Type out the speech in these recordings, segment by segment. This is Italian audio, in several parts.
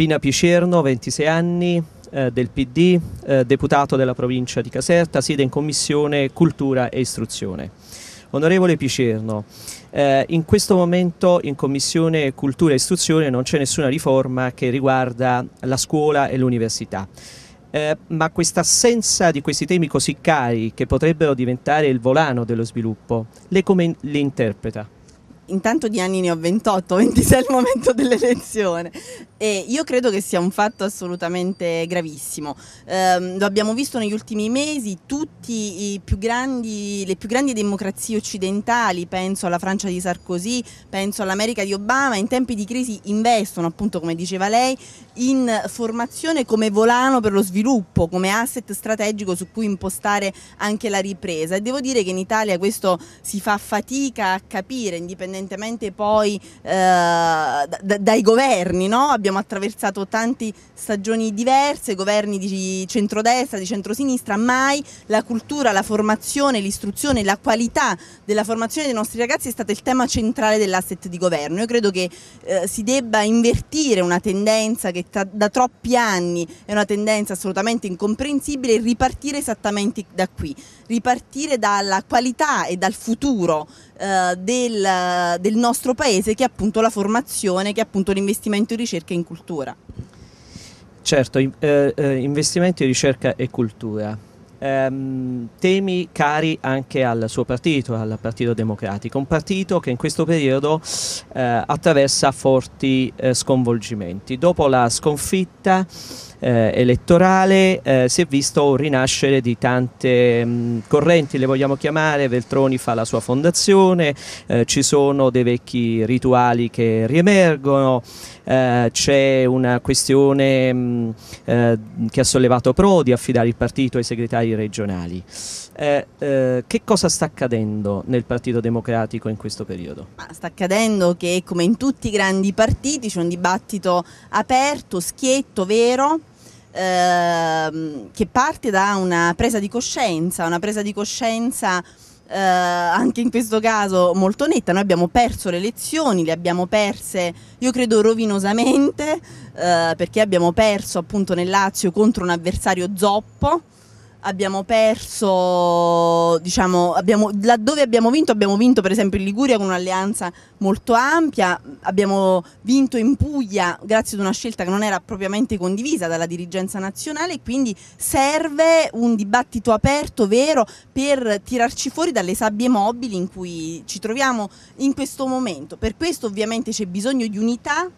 Pina Picerno, 26 anni, eh, del PD, eh, deputato della provincia di Caserta, siede in Commissione Cultura e Istruzione. Onorevole Picerno, eh, in questo momento in Commissione Cultura e Istruzione non c'è nessuna riforma che riguarda la scuola e l'università. Eh, ma questa assenza di questi temi così cari che potrebbero diventare il volano dello sviluppo, lei come li interpreta? intanto di anni ne ho 28, 26 al momento dell'elezione e io credo che sia un fatto assolutamente gravissimo. Eh, lo abbiamo visto negli ultimi mesi, tutte le più grandi democrazie occidentali, penso alla Francia di Sarkozy, penso all'America di Obama, in tempi di crisi investono appunto come diceva lei in formazione come volano per lo sviluppo, come asset strategico su cui impostare anche la ripresa e devo dire che in Italia questo si fa fatica a capire indipendentemente poi eh, dai governi, no? abbiamo attraversato tante stagioni diverse, governi di centrodestra, di centrosinistra, mai la cultura, la formazione, l'istruzione, la qualità della formazione dei nostri ragazzi è stato il tema centrale dell'asset di governo. Io credo che eh, si debba invertire una tendenza che da, da troppi anni è una tendenza assolutamente incomprensibile ripartire esattamente da qui, ripartire dalla qualità e dal futuro eh, del, del nostro paese che è appunto la formazione, che è appunto l'investimento in ricerca e in cultura. Certo, eh, eh, investimenti, ricerca e cultura ehm, temi cari anche al suo partito, al Partito Democratico, un partito che in questo periodo eh, attraversa forti eh, sconvolgimenti. Dopo la sconfitta eh, elettorale eh, si è visto un rinascere di tante mh, mm, correnti, le vogliamo chiamare, Veltroni fa la sua fondazione, eh, ci sono dei vecchi rituali che riemergono, eh, c'è una questione mh, mm, eh, che ha sollevato Prodi, affidare il partito ai segretari regionali. Eh, che cosa sta accadendo nel Partito Democratico in questo periodo? Ma sta accadendo che come in tutti i grandi partiti c'è un dibattito aperto, schietto, vero, ehm, che parte da una presa di coscienza, una presa di coscienza eh, anche in questo caso molto netta, noi abbiamo perso le elezioni, le abbiamo perse io credo rovinosamente eh, perché abbiamo perso appunto nel Lazio contro un avversario zoppo abbiamo perso, diciamo, abbiamo, laddove abbiamo vinto, abbiamo vinto per esempio in Liguria con un'alleanza molto ampia, abbiamo vinto in Puglia grazie ad una scelta che non era propriamente condivisa dalla dirigenza nazionale, quindi serve un dibattito aperto, vero, per tirarci fuori dalle sabbie mobili in cui ci troviamo in questo momento. Per questo ovviamente c'è bisogno di unità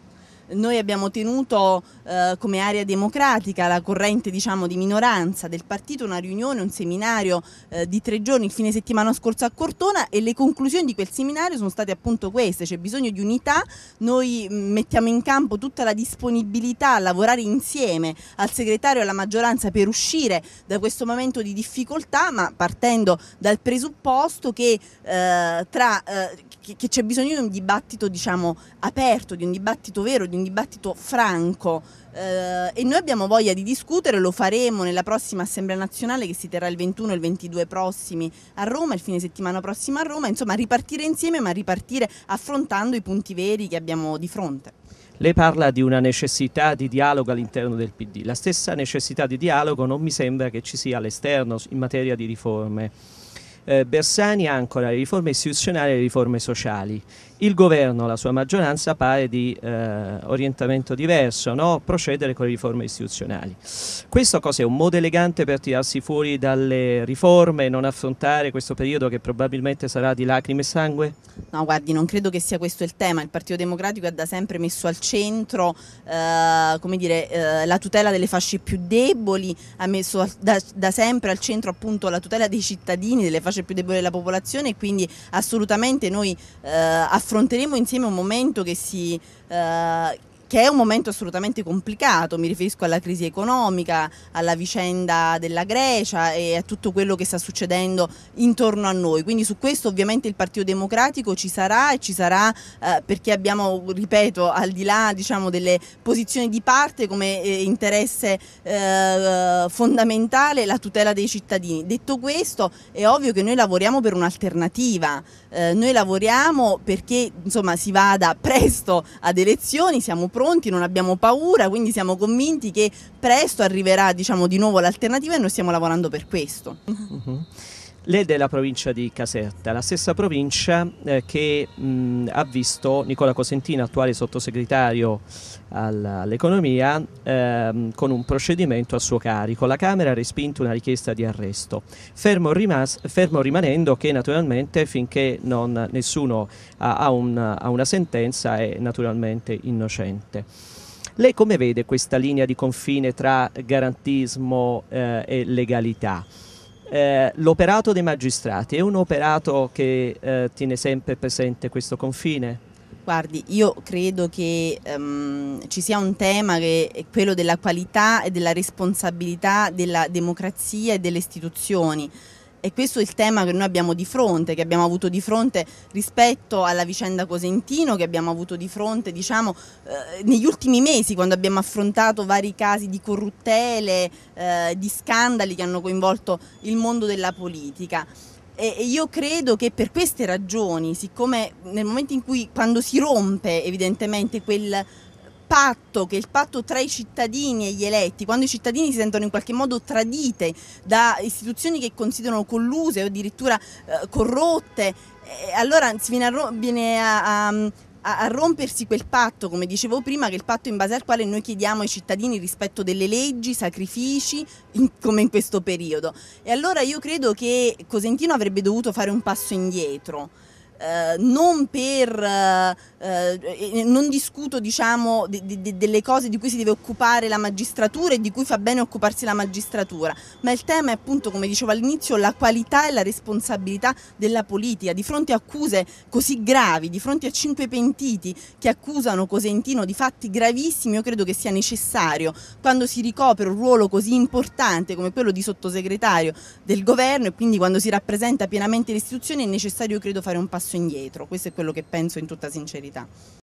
noi abbiamo tenuto eh, come area democratica la corrente diciamo, di minoranza del partito una riunione, un seminario eh, di tre giorni il fine settimana scorso a Cortona e le conclusioni di quel seminario sono state appunto queste, c'è bisogno di unità, noi mm, mettiamo in campo tutta la disponibilità a lavorare insieme al segretario e alla maggioranza per uscire da questo momento di difficoltà ma partendo dal presupposto che eh, tra, eh, c'è bisogno di un dibattito diciamo, aperto, di un dibattito vero, di un dibattito franco eh, e noi abbiamo voglia di discutere, lo faremo nella prossima Assemblea Nazionale che si terrà il 21 e il 22 prossimi a Roma, il fine settimana prossimo a Roma, insomma ripartire insieme ma ripartire affrontando i punti veri che abbiamo di fronte. Lei parla di una necessità di dialogo all'interno del PD, la stessa necessità di dialogo non mi sembra che ci sia all'esterno in materia di riforme. Eh, Bersani ancora le riforme istituzionali e le riforme sociali il governo, la sua maggioranza, pare di eh, orientamento diverso, no? procedere con le riforme istituzionali. Questo cosa è Un modo elegante per tirarsi fuori dalle riforme, e non affrontare questo periodo che probabilmente sarà di lacrime e sangue? No, guardi, non credo che sia questo il tema. Il Partito Democratico ha da sempre messo al centro eh, dire, eh, la tutela delle fasce più deboli, ha messo da, da sempre al centro appunto la tutela dei cittadini, delle fasce più deboli della popolazione, e quindi assolutamente noi eh, affrontiamo affronteremo insieme un momento che si, eh, che è un momento assolutamente complicato, mi riferisco alla crisi economica, alla vicenda della Grecia e a tutto quello che sta succedendo intorno a noi. Quindi su questo ovviamente il Partito Democratico ci sarà e ci sarà eh, perché abbiamo, ripeto, al di là diciamo, delle posizioni di parte come eh, interesse eh, fondamentale la tutela dei cittadini. Detto questo è ovvio che noi lavoriamo per un'alternativa, eh, noi lavoriamo perché insomma, si vada presto ad elezioni, siamo pronti pronti, non abbiamo paura, quindi siamo convinti che presto arriverà diciamo, di nuovo l'alternativa e noi stiamo lavorando per questo. Uh-huh. Lei è della provincia di Caserta, la stessa provincia eh, che mh, ha visto Nicola Cosentino, attuale sottosegretario all'economia, ehm, con un procedimento a suo carico. La Camera ha respinto una richiesta di arresto, fermo, rimas- fermo rimanendo che naturalmente finché non, nessuno ha, ha, un, ha una sentenza è naturalmente innocente. Lei come vede questa linea di confine tra garantismo eh, e legalità? Eh, l'operato dei magistrati è un operato che eh, tiene sempre presente questo confine? Guardi, io credo che um, ci sia un tema che è quello della qualità e della responsabilità della democrazia e delle istituzioni. E questo è il tema che noi abbiamo di fronte, che abbiamo avuto di fronte rispetto alla vicenda Cosentino, che abbiamo avuto di fronte diciamo, eh, negli ultimi mesi quando abbiamo affrontato vari casi di corruttele, eh, di scandali che hanno coinvolto il mondo della politica. E io credo che per queste ragioni, siccome nel momento in cui, quando si rompe evidentemente quel patto, che è il patto tra i cittadini e gli eletti, quando i cittadini si sentono in qualche modo tradite da istituzioni che considerano colluse o addirittura eh, corrotte, eh, allora si viene a, viene a, a a, rompersi quel patto, come dicevo prima, che è il patto in base al quale noi chiediamo ai cittadini rispetto delle leggi, sacrifici, in, come in questo periodo. E allora io credo che Cosentino avrebbe dovuto fare un passo indietro eh, non per eh, eh non discuto diciamo de, de, delle cose di cui si deve occupare la magistratura e di cui fa bene occuparsi la magistratura, ma il tema è appunto come dicevo all'inizio la qualità e la responsabilità della politica di fronte a accuse così gravi, di fronte a cinque pentiti che accusano Cosentino di fatti gravissimi, io credo che sia necessario quando si ricopre un ruolo così importante come quello di sottosegretario del governo e quindi quando si rappresenta pienamente l'istituzione è necessario credo fare un passo indietro, questo è quello che penso in tutta sincerità.